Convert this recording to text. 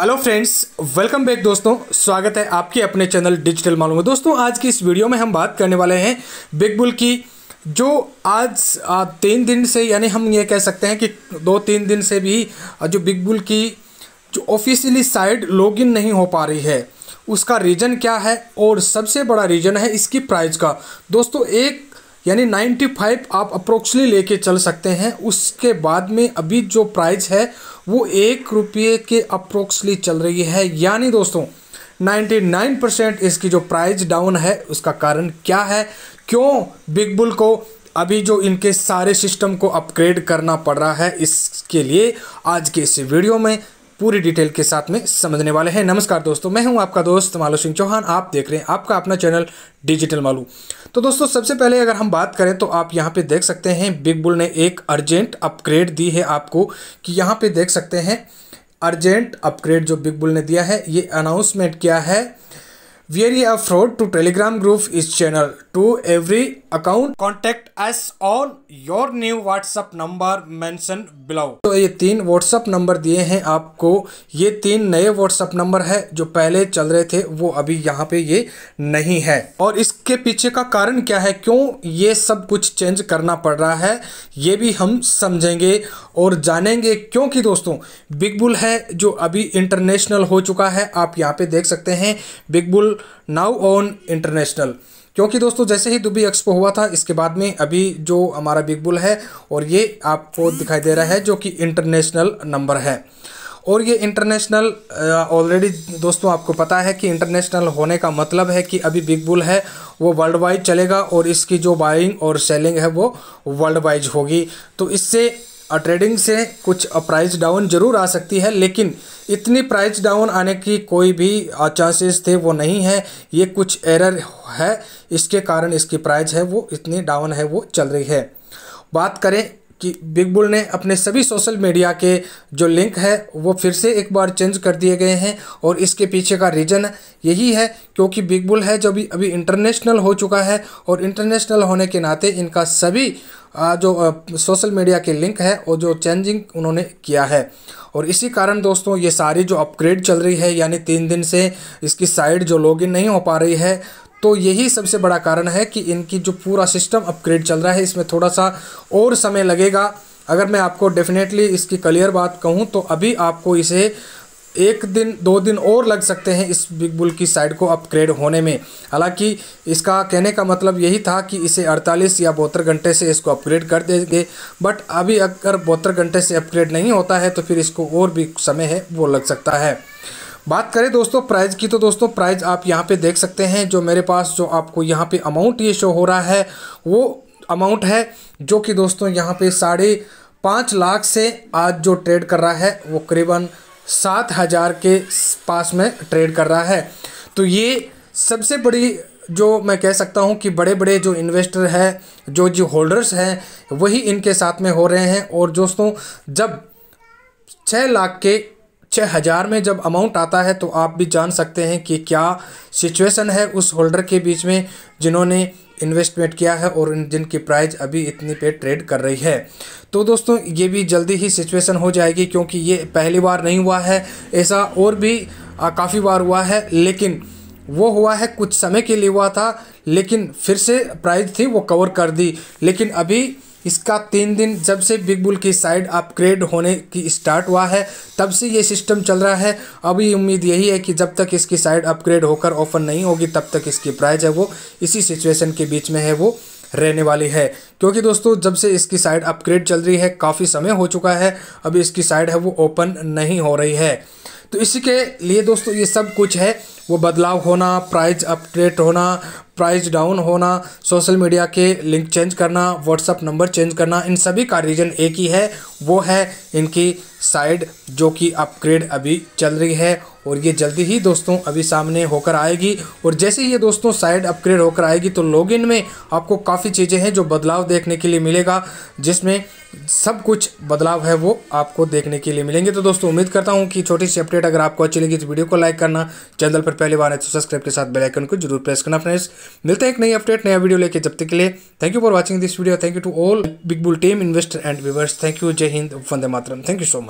hello friends welcome back दोस्तों स्वागत है आपके अपने चैनल डिजिटल मालूम में दोस्तों आज की इस वीडियो में हम बात करने वाले हैं बिग बुल की जो आज तीन दिन से यानी हम ये कह सकते हैं कि दो तीन दिन से भी जो बिग बुल की जो ऑफिशियली साइड लॉगिन नहीं हो पा रही है उसका रीज़न क्या है और सबसे बड़ा रीज़न है इसकी प्राइस का दोस्तों एक यानी 95 आप अप्रोक्सली लेके चल सकते हैं उसके बाद में अभी जो प्राइस है वो एक रुपये के अप्रोक्सली चल रही है यानी दोस्तों 99 परसेंट इसकी जो प्राइस डाउन है उसका कारण क्या है क्यों बिग बुल को अभी जो इनके सारे सिस्टम को अपग्रेड करना पड़ रहा है इसके लिए आज के इस वीडियो में पूरी डिटेल के साथ में समझने वाले हैं नमस्कार दोस्तों मैं हूं आपका दोस्त मालू सिंह चौहान आप देख रहे हैं आपका अपना चैनल डिजिटल मालू तो दोस्तों सबसे पहले अगर हम बात करें तो आप यहां पे देख सकते हैं बिग बुल ने एक अर्जेंट अपग्रेड दी है आपको कि यहाँ पर देख सकते हैं अर्जेंट अपग्रेड जो बिग बुल ने दिया है ये अनाउंसमेंट क्या है very a fraud to Telegram group is channel to every account contact us on your new WhatsApp number mention below तो ये तीन व्हाट्सअप नंबर दिए हैं आपको ये तीन नए व्हाट्सअप नंबर है जो पहले चल रहे थे वो अभी यहाँ पे ये नहीं है और इसके पीछे का कारण क्या है क्यों ये सब कुछ चेंज करना पड़ रहा है ये भी हम समझेंगे और जानेंगे क्योंकि दोस्तों बिग बुल है जो अभी इंटरनेशनल हो चुका है आप यहाँ पे देख सकते हैं Big Bull now on international क्योंकि दोस्तों जैसे ही दुबई एक्सपो हुआ था इसके बाद में अभी जो हमारा बिग बुल है और ये आपको दिखाई दे रहा है जो कि इंटरनेशनल नंबर है और ये इंटरनेशनल ऑलरेडी दोस्तों आपको पता है कि इंटरनेशनल होने का मतलब है कि अभी बिग बुल है वो वर्ल्ड वाइज चलेगा और इसकी जो बाइंग और सेलिंग है वो वर्ल्ड वाइज होगी तो इससे ट्रेडिंग से कुछ प्राइस डाउन जरूर आ सकती है लेकिन इतनी प्राइस डाउन आने की कोई भी चांसेस थे वो नहीं है ये कुछ एरर है इसके कारण इसकी प्राइस है वो इतनी डाउन है वो चल रही है बात करें कि बिग बुल ने अपने सभी सोशल मीडिया के जो लिंक है वो फिर से एक बार चेंज कर दिए गए हैं और इसके पीछे का रीज़न यही है क्योंकि बिग बुल है जो भी अभी इंटरनेशनल हो चुका है और इंटरनेशनल होने के नाते इनका सभी जो सोशल मीडिया के लिंक है और जो चेंजिंग उन्होंने किया है और इसी कारण दोस्तों ये सारी जो अपग्रेड चल रही है यानी तीन दिन से इसकी साइट जो लॉगिन नहीं हो पा रही है तो यही सबसे बड़ा कारण है कि इनकी जो पूरा सिस्टम अपग्रेड चल रहा है इसमें थोड़ा सा और समय लगेगा अगर मैं आपको डेफिनेटली इसकी क्लियर बात कहूँ तो अभी आपको इसे एक दिन दो दिन और लग सकते हैं इस बिग बुल की साइड को अपग्रेड होने में हालांकि इसका कहने का मतलब यही था कि इसे 48 या बहत्तर घंटे से इसको अपग्रेड कर देंगे बट अभी अगर बहत्तर घंटे से अपग्रेड नहीं होता है तो फिर इसको और भी समय है वो लग सकता है बात करें दोस्तों प्राइज़ की तो दोस्तों प्राइज़ आप यहाँ पे देख सकते हैं जो मेरे पास जो आपको यहाँ पे अमाउंट ये शो हो रहा है वो अमाउंट है जो कि दोस्तों यहाँ पे साढ़े पाँच लाख से आज जो ट्रेड कर रहा है वो करीबन सात हज़ार के पास में ट्रेड कर रहा है तो ये सबसे बड़ी जो मैं कह सकता हूँ कि बड़े बड़े जो इन्वेस्टर हैं जो जो होल्डर्स हैं वही इनके साथ में हो रहे हैं और दोस्तों जब छः लाख के छः हज़ार में जब अमाउंट आता है तो आप भी जान सकते हैं कि क्या सिचुएशन है उस होल्डर के बीच में जिन्होंने इन्वेस्टमेंट किया है और जिनकी प्राइस अभी इतनी पे ट्रेड कर रही है तो दोस्तों ये भी जल्दी ही सिचुएशन हो जाएगी क्योंकि ये पहली बार नहीं हुआ है ऐसा और भी काफ़ी बार हुआ है लेकिन वो हुआ है कुछ समय के लिए हुआ था लेकिन फिर से प्राइस थी वो कवर कर दी लेकिन अभी इसका तीन दिन जब से बिग बुल की साइड अपग्रेड होने की स्टार्ट हुआ है तब से ये सिस्टम चल रहा है अभी उम्मीद यही है कि जब तक इसकी साइड अपग्रेड होकर ऑफर नहीं होगी तब तक इसकी प्राइस है वो इसी सिचुएशन के बीच में है वो रहने वाली है क्योंकि दोस्तों जब से इसकी साइड अपग्रेड चल रही है काफ़ी समय हो चुका है अभी इसकी साइड है वो ओपन नहीं हो रही है तो इसी के लिए दोस्तों ये सब कुछ है वो बदलाव होना प्राइस अपडेट होना प्राइस डाउन होना सोशल मीडिया के लिंक चेंज करना व्हाट्सअप नंबर चेंज करना इन सभी का रीज़न एक ही है वो है इनकी साइड जो कि अपग्रेड अभी चल रही है और ये जल्दी ही दोस्तों अभी सामने होकर आएगी और जैसे ही ये दोस्तों साइड अपग्रेड होकर आएगी तो लॉगिन में आपको काफ़ी चीज़ें हैं जो बदलाव देखने के लिए मिलेगा जिसमें सब कुछ बदलाव है वो आपको देखने के लिए मिलेंगे तो दोस्तों उम्मीद करता हूँ कि छोटी सी अपडेट अगर आपको अच्छी लगी तो वीडियो को लाइक करना चैनल पर पहली बार है तो सब्सक्राइब के साथ बेलाइकन को जरूर प्रेस करना फ्रेंड्स मिलते हैं एक नई अपडेट नया वीडियो लेके जब तक के लिए thank you for watching this video thank you to all Big Bull team investor and viewers thank you जय हिंद वंदे मातरम थैंक यू सो मच